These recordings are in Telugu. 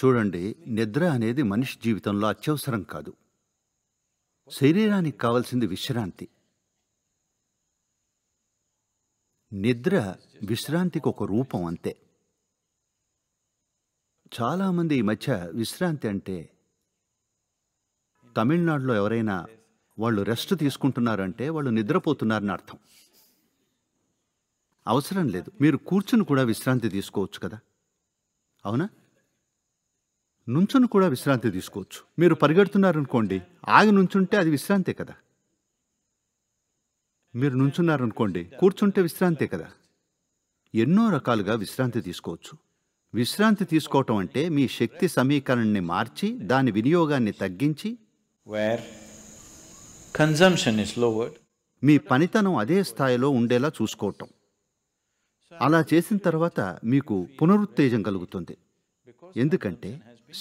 చూడండి నిద్ర అనేది మనిషి జీవితంలో అత్యవసరం కాదు శరీరానికి కావలసింది విశ్రాంతి నిద్ర విశ్రాంతికి ఒక రూపం అంతే చాలామంది ఈ మధ్య విశ్రాంతి అంటే తమిళనాడులో ఎవరైనా వాళ్ళు రెస్ట్ తీసుకుంటున్నారంటే వాళ్ళు నిద్రపోతున్నారని అర్థం అవసరం లేదు మీరు కూర్చుని కూడా విశ్రాంతి తీసుకోవచ్చు కదా అవునా నుంచుని కూడా విశ్రాంతి తీసుకోవచ్చు మీరు పరిగెడుతున్నారనుకోండి ఆగి నుంచుంటే అది విశ్రాంతే కదా మీరు నుంచున్నారనుకోండి కూర్చుంటే విశ్రాంతే కదా ఎన్నో రకాలుగా విశ్రాంతి తీసుకోవచ్చు విశ్రాంతి తీసుకోవటం అంటే మీ శక్తి సమీకరణని మార్చి దాని వినియోగాన్ని తగ్గించి మీ పనితనం అదే స్థాయిలో ఉండేలా చూసుకోవటం అలా చేసిన తర్వాత మీకు పునరుత్తేజం కలుగుతుంది ఎందుకంటే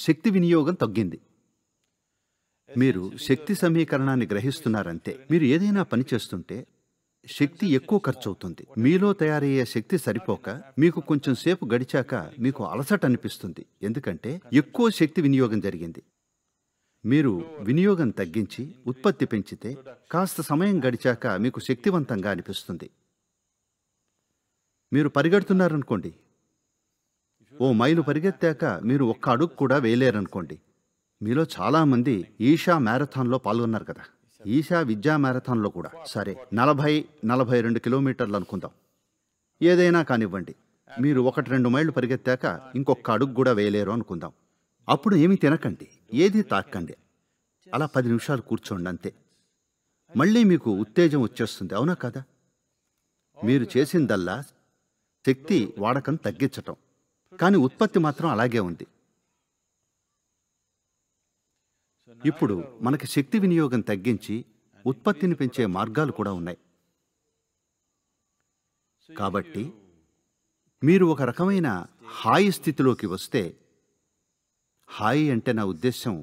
శక్తి వినియోగం తగ్గింది మీరు శక్తి సమీకరణాన్ని గ్రహిస్తున్నారంతే మీరు ఏదైనా పని చేస్తుంటే శక్తి ఎక్కువ ఖర్చు అవుతుంది మీలో తయారయ్యే శక్తి సరిపోక మీకు కొంచెం సేపు గడిచాక మీకు అలసట అనిపిస్తుంది ఎందుకంటే ఎక్కువ శక్తి వినియోగం జరిగింది మీరు వినియోగం తగ్గించి ఉత్పత్తి పెంచితే కాస్త సమయం గడిచాక మీకు శక్తివంతంగా అనిపిస్తుంది మీరు పరిగెడుతున్నారనుకోండి ఓ మైలు పరిగెత్తాక మీరు ఒక్క అడుగు కూడా వేయలేరనుకోండి మీలో చాలామంది ఈషా మ్యారథాన్లో పాల్గొన్నారు కదా ఈషా విద్యా మ్యారథాన్లో కూడా సరే నలభై నలభై రెండు కిలోమీటర్లు అనుకుందాం ఏదైనా కానివ్వండి మీరు ఒకటి రెండు మైళ్ళు పరిగెత్తాక ఇంకొక అడుగు కూడా వేయలేరు అనుకుందాం అప్పుడు ఏమీ తినకండి ఏది తాక్కండి అలా పది నిమిషాలు కూర్చోండి అంతే మళ్ళీ మీకు ఉత్తేజం వచ్చేస్తుంది అవునా కదా మీరు చేసిందల్లా శక్తి వాడకం తగ్గించటం కానీ ఉత్పత్తి మాత్రం అలాగే ఉంది ఇప్పుడు మనకి శక్తి వినియోగం తగ్గించి ఉత్పత్తిని పెంచే మార్గాలు కూడా ఉన్నాయి కాబట్టి మీరు ఒక రకమైన హాయి స్థితిలోకి వస్తే హాయి అంటే నా ఉద్దేశం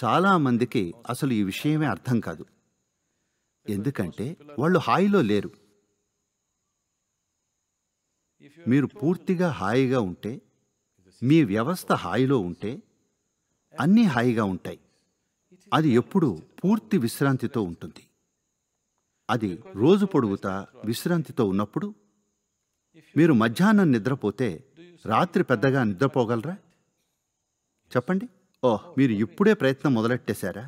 చాలామందికి అసలు ఈ విషయమే అర్థం కాదు ఎందుకంటే వాళ్ళు హాయిలో లేరు మీరు పూర్తిగా హాయిగా ఉంటే మీ వ్యవస్థ హాయిలో ఉంటే అన్నీ హాయిగా ఉంటాయి అది ఎప్పుడు పూర్తి విశ్రాంతితో ఉంటుంది అది రోజు పొడుగుతా విశ్రాంతితో ఉన్నప్పుడు మీరు మధ్యాహ్నం నిద్రపోతే రాత్రి పెద్దగా నిద్రపోగలరా చెప్పండి ఓహ్ మీరు ఇప్పుడే ప్రయత్నం మొదలెట్టేశారా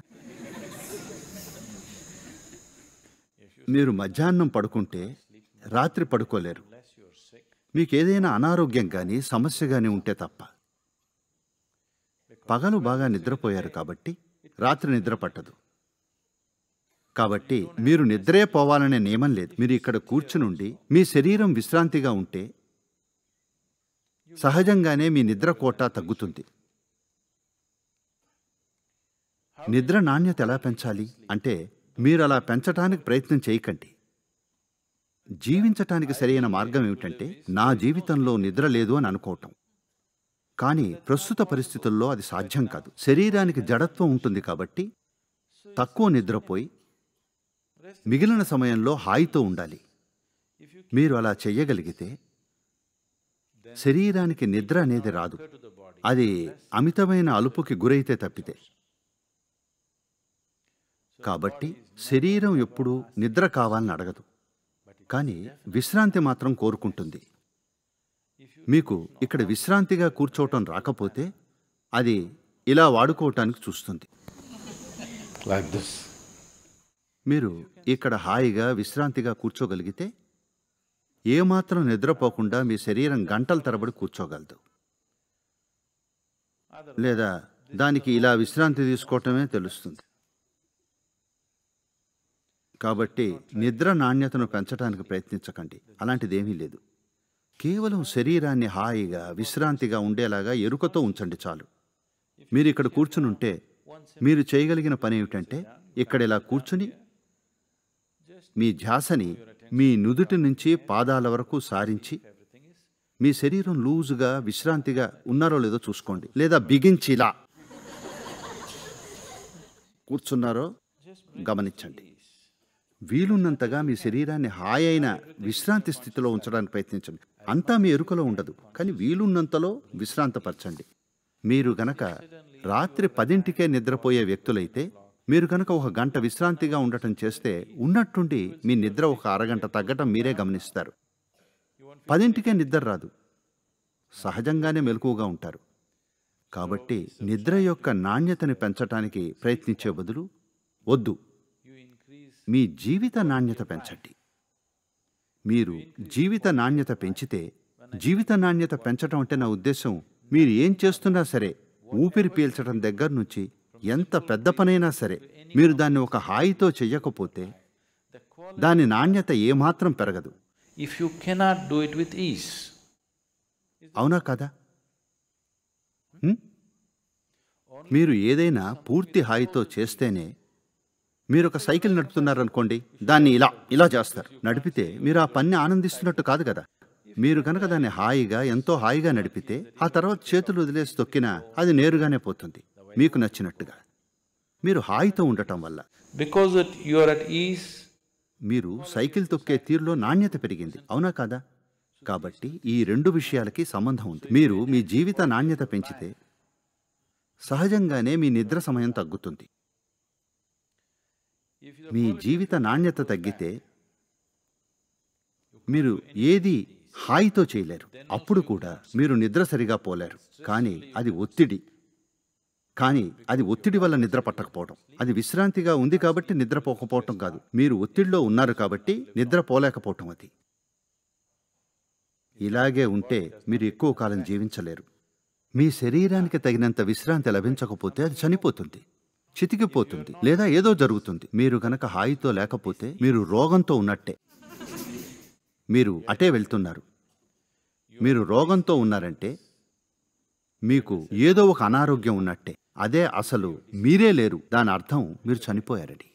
మీరు మధ్యాహ్నం పడుకుంటే రాత్రి పడుకోలేరు మీకేదైనా అనారోగ్యం కానీ సమస్య కానీ ఉంటే తప్ప పగలు బాగా నిద్రపోయారు కాబట్టి రాత్రి నిద్ర పట్టదు కాబట్టి మీరు నిద్రే పోవాలనే నియమం లేదు మీరు ఇక్కడ కూర్చునుండి మీ శరీరం విశ్రాంతిగా ఉంటే సహజంగానే మీ నిద్ర కోట తగ్గుతుంది నిద్ర నాణ్యత ఎలా పెంచాలి అంటే మీరు అలా పెంచడానికి ప్రయత్నం చేయకండి జీవించటానికి సరైన మార్గం ఏమిటంటే నా జీవితంలో నిద్ర లేదు అని అనుకోవటం కానీ ప్రస్తుత పరిస్థితుల్లో అది సాధ్యం కాదు శరీరానికి జడత్వం ఉంటుంది కాబట్టి తక్కువ నిద్రపోయి మిగిలిన సమయంలో హాయితో ఉండాలి మీరు అలా చేయగలిగితే శరీరానికి నిద్ర అనేది రాదు అది అమితమైన అలుపుకి గురైతే తప్పితే కాబట్టి శరీరం ఎప్పుడూ నిద్ర కావాలని అడగదు కానీ విశ్రాంతి మాత్రం కోరుకుంటుంది మీకు ఇక్కడ విశ్రాంతిగా కూర్చోవటం రాకపోతే అది ఇలా వాడుకోవటానికి చూస్తుంది మీరు ఇక్కడ హాయిగా విశ్రాంతిగా కూర్చోగలిగితే ఏమాత్రం నిద్రపోకుండా మీ శరీరం గంటల తరబడి కూర్చోగలదు లేదా దానికి ఇలా విశ్రాంతి తీసుకోవటమే తెలుస్తుంది కాబట్టి నిద్ర నాణ్యతను పెంచడానికి ప్రయత్నించకండి అలాంటిదేమీ లేదు కేవలం శరీరాన్ని హాయిగా విశ్రాంతిగా ఉండేలాగా ఎరుకతో ఉంచండి చాలు మీరు ఇక్కడ కూర్చునుంటే మీరు చేయగలిగిన పని ఏమిటంటే ఇక్కడ ఇలా కూర్చుని మీ ధ్యాసని మీ నుదుటి నుంచి పాదాల వరకు సారించి మీ శరీరం లూజుగా విశ్రాంతిగా ఉన్నారో లేదో చూసుకోండి లేదా బిగించిలా కూర్చున్నారో గమనించండి వీలున్నంతగా మీ శరీరాన్ని హాయైన విశ్రాంతి స్థితిలో ఉంచడానికి ప్రయత్నించండి అంతా మీ ఎరుకలో ఉండదు కానీ వీలున్నంతలో విశ్రాంతపరచండి మీరు గనక రాత్రి పదింటికే నిద్రపోయే వ్యక్తులైతే మీరు కనుక ఒక గంట విశ్రాంతిగా ఉండటం చేస్తే ఉన్నట్టుండి మీ నిద్ర ఒక అరగంట తగ్గటం మీరే గమనిస్తారు పదింటికే నిద్ర రాదు సహజంగానే మెలకువగా ఉంటారు కాబట్టి నిద్ర యొక్క నాణ్యతని పెంచటానికి ప్రయత్నించే బదులు వద్దు మీ జీవిత నాణ్యత పెంచండి మీరు జీవిత నాణ్యత పెంచితే జీవిత నాణ్యత పెంచడం అంటే నా ఉద్దేశం మీరు ఏం చేస్తున్నా సరే ఊపిరి పీల్చడం దగ్గర నుంచి ఎంత పెద్ద పనైనా సరే మీరు దాన్ని ఒక హాయితో చెయ్యకపోతే దాని నాణ్యత ఏమాత్రం పెరగదు if you cannot do it with ease అవునా కదా మీరు ఏదైనా పూర్తి హాయితో చేస్తేనే మీరు ఒక సైకిల్ నడుపుతున్నారనుకోండి దాన్ని ఇలా ఇలా చేస్తారు నడిపితే మీరు ఆ పని ఆనందిస్తున్నట్టు కాదు కదా మీరు కనుక దాన్ని హాయిగా ఎంతో హాయిగా నడిపితే ఆ తర్వాత చేతులు వదిలేసి తొక్కినా అది నేరుగానే పోతుంది మీకు నచ్చినట్టుగా మీరు హాయితో ఉండటం వల్ల బికాజ్ యువర్ అట్ ఈస్ మీరు సైకిల్ తొక్కే తీరులో నాణ్యత పెరిగింది అవునా కాదా కాబట్టి ఈ రెండు విషయాలకి సంబంధం ఉంది మీరు మీ జీవిత నాణ్యత పెంచితే సహజంగానే మీ నిద్ర సమయం తగ్గుతుంది మీ జీవిత నాణ్యత తగ్గితే మీరు ఏది హాయితో చేయలేరు అప్పుడు కూడా మీరు నిద్ర సరిగా పోలేరు కానీ అది ఒత్తిడి కానీ అది ఒత్తిడి వల్ల నిద్ర పట్టకపోవడం అది విశ్రాంతిగా ఉంది కాబట్టి నిద్రపోకపోవటం కాదు మీరు ఒత్తిడిలో ఉన్నారు కాబట్టి నిద్రపోలేకపోవటం అది ఇలాగే ఉంటే మీరు ఎక్కువ కాలం జీవించలేరు మీ శరీరానికి తగినంత విశ్రాంతి లభించకపోతే అది చనిపోతుంది చితికిపోతుంది లేదా ఏదో జరుగుతుంది మీరు గనక హాయితో లేకపోతే మీరు రోగంతో ఉన్నట్టే మీరు అటే వెళ్తున్నారు మీరు రోగంతో ఉన్నారంటే మీకు ఏదో ఒక అనారోగ్యం ఉన్నట్టే అదే అసలు మీరే లేరు దాని అర్థం మీరు చనిపోయారని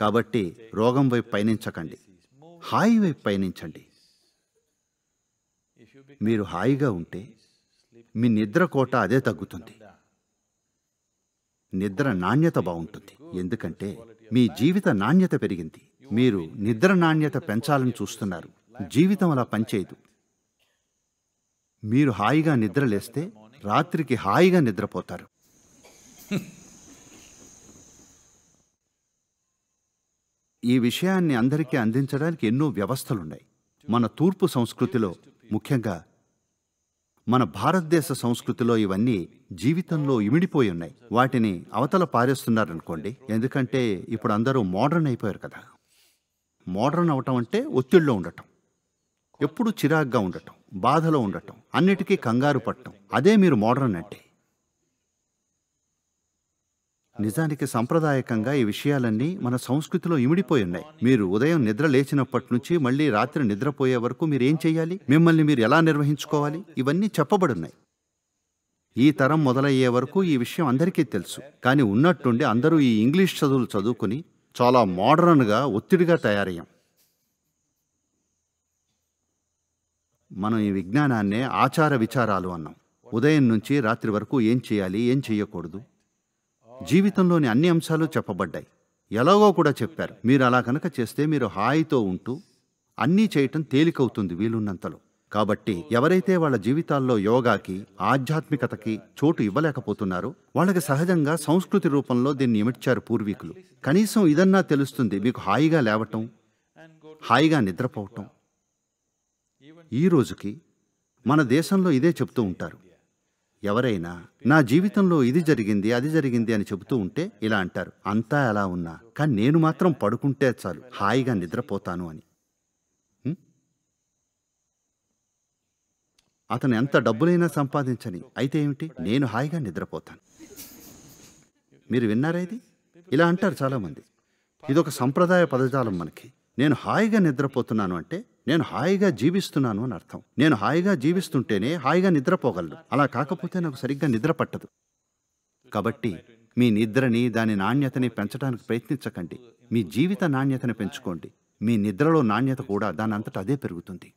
కాబట్టి రోగం వైపు పయనించకండి హాయి వైపు పయనించండి మీరు హాయిగా ఉంటే మీ నిద్ర కోట అదే తగ్గుతుంది నిద్ర నాణ్యత బాగుంటుంది ఎందుకంటే మీ జీవిత నాణ్యత పెరిగింది మీరు నిద్ర నాణ్యత పెంచాలని చూస్తున్నారు జీవితం అలా పనిచేయదు మీరు హాయిగా నిద్రలేస్తే రాత్రికి హాయిగా నిద్రపోతారు ఈ విషయాన్ని అందరికీ అందించడానికి ఎన్నో వ్యవస్థలున్నాయి మన తూర్పు సంస్కృతిలో ముఖ్యంగా మన భారతదేశ సంస్కృతిలో ఇవన్నీ జీవితంలో ఇమిడిపోయి ఉన్నాయి వాటిని అవతల పారేస్తున్నారనుకోండి ఎందుకంటే ఇప్పుడు అందరూ మోడర్న్ అయిపోయారు కదా మోడర్న్ అవటం అంటే ఒత్తిడిలో ఉండటం ఎప్పుడు చిరాగ్గా ఉండటం బాధలో ఉండటం అన్నిటికీ కంగారు పట్టడం అదే మీరు మోడర్న్ అంటే నిజానికి సంప్రదాయకంగా ఈ విషయాలన్నీ మన సంస్కృతిలో ఇమిడిపోయి ఉన్నాయి మీరు ఉదయం నిద్ర లేచినప్పటి నుంచి మళ్ళీ రాత్రి నిద్రపోయే వరకు మీరు ఏం చేయాలి మిమ్మల్ని మీరు ఎలా నిర్వహించుకోవాలి ఇవన్నీ చెప్పబడున్నాయి ఈ తరం మొదలయ్యే వరకు ఈ విషయం అందరికీ తెలుసు కానీ ఉన్నట్టుండి అందరూ ఈ ఇంగ్లీష్ చదువులు చదువుకుని చాలా మోడర్న్గా ఒత్తిడిగా తయారయ్యాం మనం ఈ విజ్ఞానాన్నే ఆచార విచారాలు అన్నాం ఉదయం నుంచి రాత్రి వరకు ఏం చేయాలి ఏం చేయకూడదు జీవితంలోని అన్ని అంశాలు చెప్పబడ్డాయి ఎలాగో కూడా చెప్పారు మీరు అలా కనుక చేస్తే మీరు హాయితో ఉంటూ అన్నీ చేయటం తేలికవుతుంది వీలున్నంతలో కాబట్టి ఎవరైతే వాళ్ళ జీవితాల్లో యోగాకి ఆధ్యాత్మికతకి చోటు ఇవ్వలేకపోతున్నారో వాళ్ళకి సహజంగా సంస్కృతి రూపంలో దీన్ని ఇమిడ్చారు పూర్వీకులు కనీసం ఇదన్నా తెలుస్తుంది మీకు హాయిగా లేవటం హాయిగా నిద్రపోవటం ఈ రోజుకి మన దేశంలో ఇదే చెప్తూ ఉంటారు ఎవరైనా నా జీవితంలో ఇది జరిగింది అది జరిగింది అని చెబుతూ ఉంటే ఇలా అంటారు అంతా ఎలా ఉన్నా కానీ నేను మాత్రం పడుకుంటే చాలు హాయిగా నిద్రపోతాను అని అతను ఎంత డబ్బులైనా సంపాదించని అయితే ఏమిటి నేను హాయిగా నిద్రపోతాను మీరు విన్నారా ఇది ఇలా అంటారు చాలామంది ఇది ఒక సంప్రదాయ పదజాలం మనకి నేను హాయిగా నిద్రపోతున్నాను అంటే నేను హాయిగా జీవిస్తున్నాను అని అర్థం నేను హాయిగా జీవిస్తుంటేనే హాయిగా నిద్రపోగలను అలా కాకపోతే నాకు సరిగ్గా నిద్ర పట్టదు కాబట్టి మీ నిద్రని దాని నాణ్యతని పెంచడానికి ప్రయత్నించకండి మీ జీవిత నాణ్యతని పెంచుకోండి మీ నిద్రలో నాణ్యత కూడా దాని అంతటా అదే పెరుగుతుంది